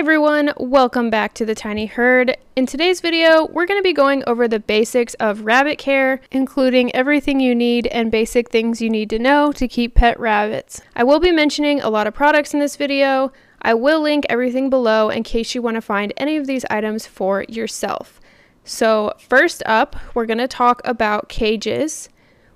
everyone, welcome back to the Tiny Herd. In today's video, we're going to be going over the basics of rabbit care, including everything you need and basic things you need to know to keep pet rabbits. I will be mentioning a lot of products in this video. I will link everything below in case you want to find any of these items for yourself. So first up, we're going to talk about cages.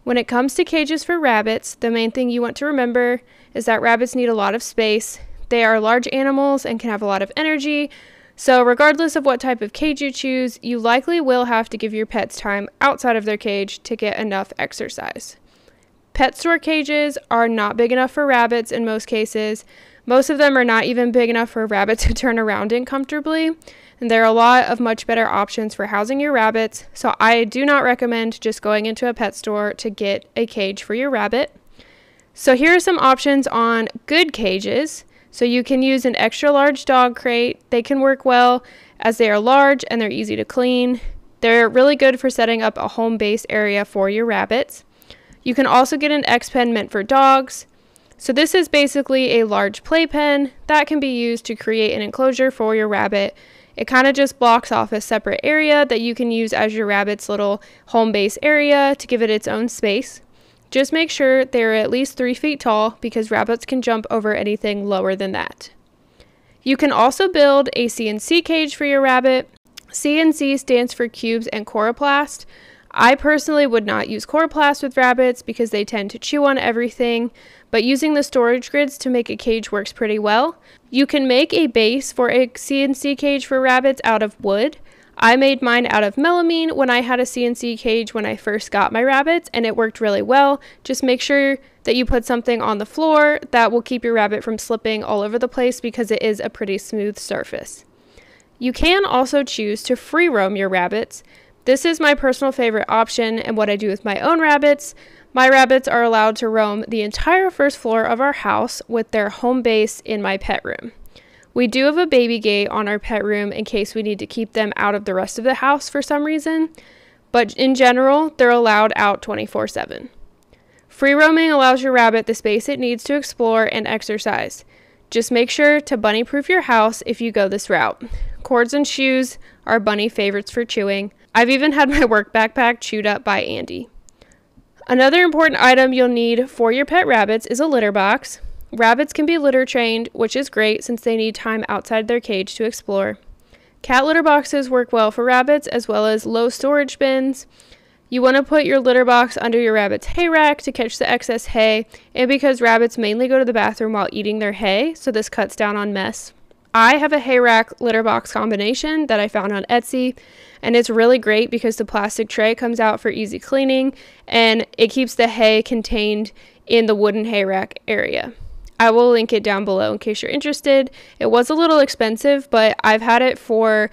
When it comes to cages for rabbits, the main thing you want to remember is that rabbits need a lot of space they are large animals and can have a lot of energy, so regardless of what type of cage you choose, you likely will have to give your pets time outside of their cage to get enough exercise. Pet store cages are not big enough for rabbits in most cases. Most of them are not even big enough for a rabbit to turn around in comfortably. And there are a lot of much better options for housing your rabbits, so I do not recommend just going into a pet store to get a cage for your rabbit. So, here are some options on good cages. So you can use an extra large dog crate. They can work well as they are large and they're easy to clean. They're really good for setting up a home base area for your rabbits. You can also get an X pen meant for dogs. So this is basically a large playpen that can be used to create an enclosure for your rabbit. It kind of just blocks off a separate area that you can use as your rabbit's little home base area to give it its own space. Just make sure they are at least 3 feet tall because rabbits can jump over anything lower than that. You can also build a CNC cage for your rabbit. CNC stands for cubes and coroplast. I personally would not use coroplast with rabbits because they tend to chew on everything, but using the storage grids to make a cage works pretty well. You can make a base for a CNC cage for rabbits out of wood. I made mine out of melamine when I had a CNC cage when I first got my rabbits, and it worked really well. Just make sure that you put something on the floor that will keep your rabbit from slipping all over the place because it is a pretty smooth surface. You can also choose to free roam your rabbits. This is my personal favorite option and what I do with my own rabbits. My rabbits are allowed to roam the entire first floor of our house with their home base in my pet room. We do have a baby gate on our pet room in case we need to keep them out of the rest of the house for some reason, but in general, they're allowed out 24 7. Free roaming allows your rabbit the space it needs to explore and exercise. Just make sure to bunny proof your house if you go this route. Cords and shoes are bunny favorites for chewing. I've even had my work backpack chewed up by Andy. Another important item you'll need for your pet rabbits is a litter box. Rabbits can be litter trained, which is great since they need time outside their cage to explore. Cat litter boxes work well for rabbits as well as low storage bins. You want to put your litter box under your rabbit's hay rack to catch the excess hay, and because rabbits mainly go to the bathroom while eating their hay, so this cuts down on mess. I have a hay rack litter box combination that I found on Etsy, and it's really great because the plastic tray comes out for easy cleaning and it keeps the hay contained in the wooden hay rack area. I will link it down below in case you're interested. It was a little expensive, but I've had it for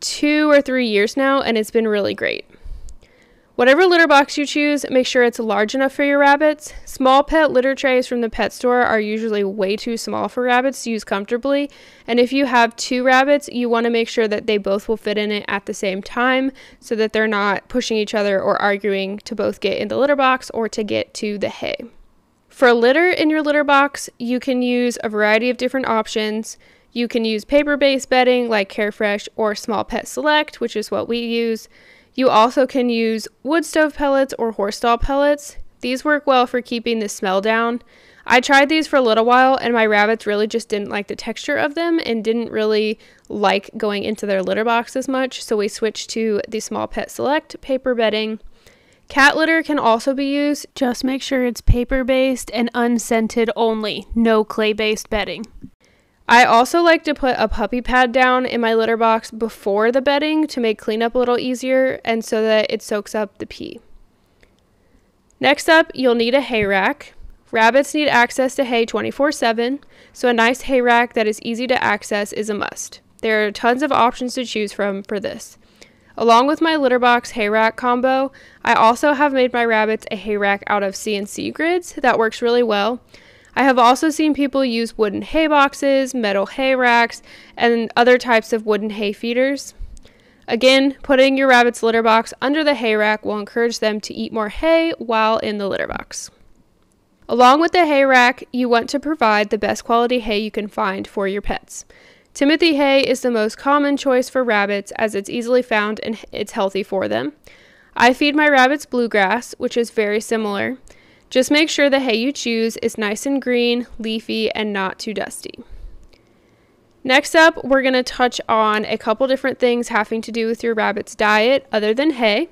two or three years now and it's been really great. Whatever litter box you choose, make sure it's large enough for your rabbits. Small pet litter trays from the pet store are usually way too small for rabbits to use comfortably, and if you have two rabbits, you want to make sure that they both will fit in it at the same time so that they're not pushing each other or arguing to both get in the litter box or to get to the hay. For litter in your litter box, you can use a variety of different options. You can use paper based bedding like Carefresh or Small Pet Select, which is what we use. You also can use wood stove pellets or horse stall pellets. These work well for keeping the smell down. I tried these for a little while and my rabbits really just didn't like the texture of them and didn't really like going into their litter box as much, so we switched to the Small Pet Select paper bedding. Cat litter can also be used, just make sure it's paper based and unscented only, no clay based bedding. I also like to put a puppy pad down in my litter box before the bedding to make cleanup a little easier and so that it soaks up the pee. Next up, you'll need a hay rack. Rabbits need access to hay 24 7, so a nice hay rack that is easy to access is a must. There are tons of options to choose from for this. Along with my litter box hay rack combo, I also have made my rabbits a hay rack out of CNC grids that works really well. I have also seen people use wooden hay boxes, metal hay racks, and other types of wooden hay feeders. Again, putting your rabbit's litter box under the hay rack will encourage them to eat more hay while in the litter box. Along with the hay rack, you want to provide the best quality hay you can find for your pets. Timothy hay is the most common choice for rabbits as it's easily found and it's healthy for them. I feed my rabbits bluegrass, which is very similar. Just make sure the hay you choose is nice and green, leafy, and not too dusty. Next up, we're going to touch on a couple different things having to do with your rabbit's diet other than hay.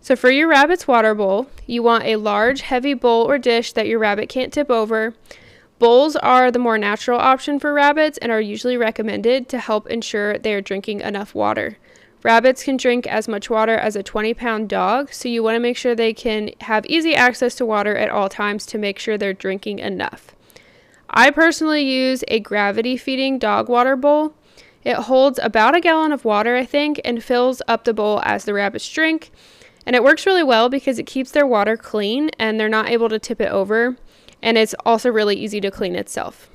So, for your rabbit's water bowl, you want a large, heavy bowl or dish that your rabbit can't tip over. Bowls are the more natural option for rabbits and are usually recommended to help ensure they are drinking enough water. Rabbits can drink as much water as a 20 pound dog, so you want to make sure they can have easy access to water at all times to make sure they're drinking enough. I personally use a gravity feeding dog water bowl. It holds about a gallon of water, I think, and fills up the bowl as the rabbits drink. And it works really well because it keeps their water clean and they're not able to tip it over and it's also really easy to clean itself.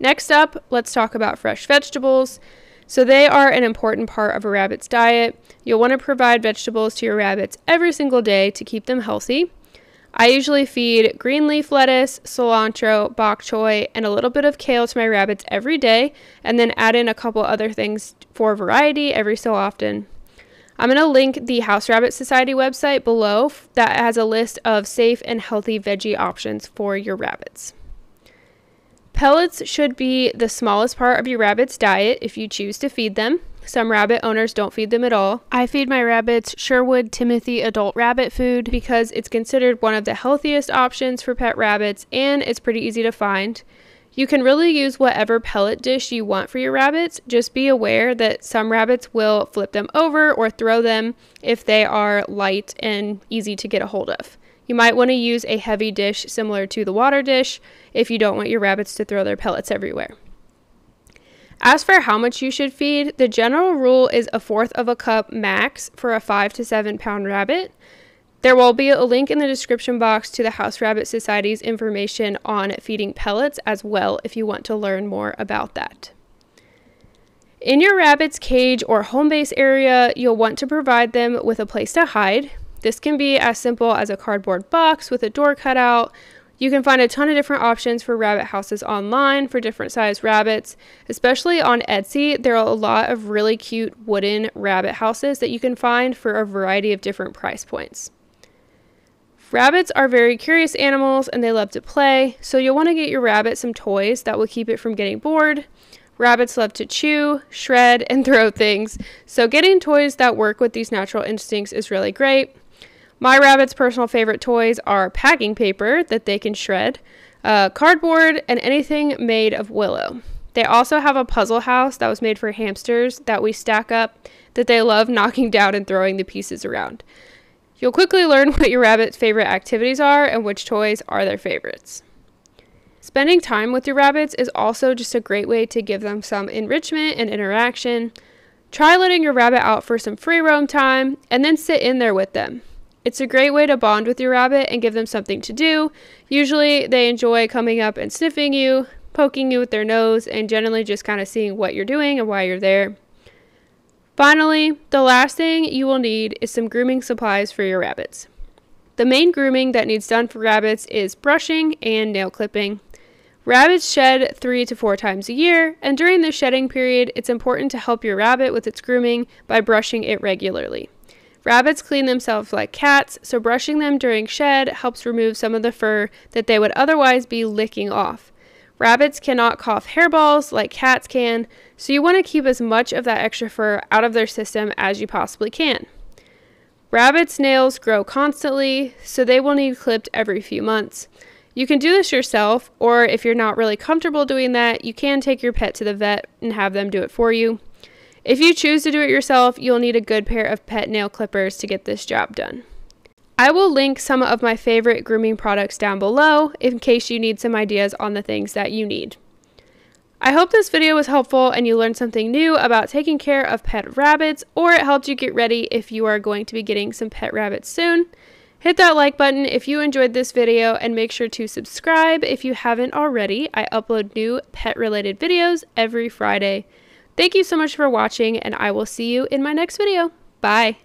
Next up, let's talk about fresh vegetables. So, they are an important part of a rabbit's diet. You'll want to provide vegetables to your rabbits every single day to keep them healthy. I usually feed green leaf lettuce, cilantro, bok choy, and a little bit of kale to my rabbits every day, and then add in a couple other things for variety every so often. I'm going to link the House Rabbit Society website below that has a list of safe and healthy veggie options for your rabbits. Pellets should be the smallest part of your rabbit's diet if you choose to feed them. Some rabbit owners don't feed them at all. I feed my rabbits Sherwood Timothy adult rabbit food because it's considered one of the healthiest options for pet rabbits and it's pretty easy to find. You can really use whatever pellet dish you want for your rabbits. Just be aware that some rabbits will flip them over or throw them if they are light and easy to get a hold of. You might want to use a heavy dish similar to the water dish if you don't want your rabbits to throw their pellets everywhere. As for how much you should feed, the general rule is a fourth of a cup max for a 5 to 7 pound rabbit. There will be a link in the description box to the House Rabbit Society's information on feeding pellets as well if you want to learn more about that. In your rabbit's cage or home base area, you'll want to provide them with a place to hide. This can be as simple as a cardboard box with a door cut out. You can find a ton of different options for rabbit houses online for different sized rabbits. Especially on Etsy, there are a lot of really cute wooden rabbit houses that you can find for a variety of different price points. Rabbits are very curious animals and they love to play, so you'll want to get your rabbit some toys that will keep it from getting bored. Rabbits love to chew, shred, and throw things, so getting toys that work with these natural instincts is really great. My rabbit's personal favorite toys are packing paper that they can shred, uh, cardboard, and anything made of willow. They also have a puzzle house that was made for hamsters that we stack up that they love knocking down and throwing the pieces around. You'll quickly learn what your rabbit's favorite activities are and which toys are their favorites. Spending time with your rabbits is also just a great way to give them some enrichment and interaction. Try letting your rabbit out for some free roam time and then sit in there with them. It's a great way to bond with your rabbit and give them something to do. Usually, they enjoy coming up and sniffing you, poking you with their nose, and generally just kind of seeing what you're doing and why you're there. Finally, the last thing you will need is some grooming supplies for your rabbits. The main grooming that needs done for rabbits is brushing and nail clipping. Rabbits shed three to four times a year, and during the shedding period, it's important to help your rabbit with its grooming by brushing it regularly. Rabbits clean themselves like cats, so brushing them during shed helps remove some of the fur that they would otherwise be licking off. Rabbits cannot cough hairballs like cats can, so you want to keep as much of that extra fur out of their system as you possibly can. Rabbits' nails grow constantly, so they will need clipped every few months. You can do this yourself, or if you're not really comfortable doing that, you can take your pet to the vet and have them do it for you. If you choose to do it yourself, you'll need a good pair of pet nail clippers to get this job done. I will link some of my favorite grooming products down below in case you need some ideas on the things that you need. I hope this video was helpful and you learned something new about taking care of pet rabbits or it helped you get ready if you are going to be getting some pet rabbits soon. Hit that like button if you enjoyed this video and make sure to subscribe if you haven't already. I upload new pet related videos every Friday. Thank you so much for watching and I will see you in my next video. Bye!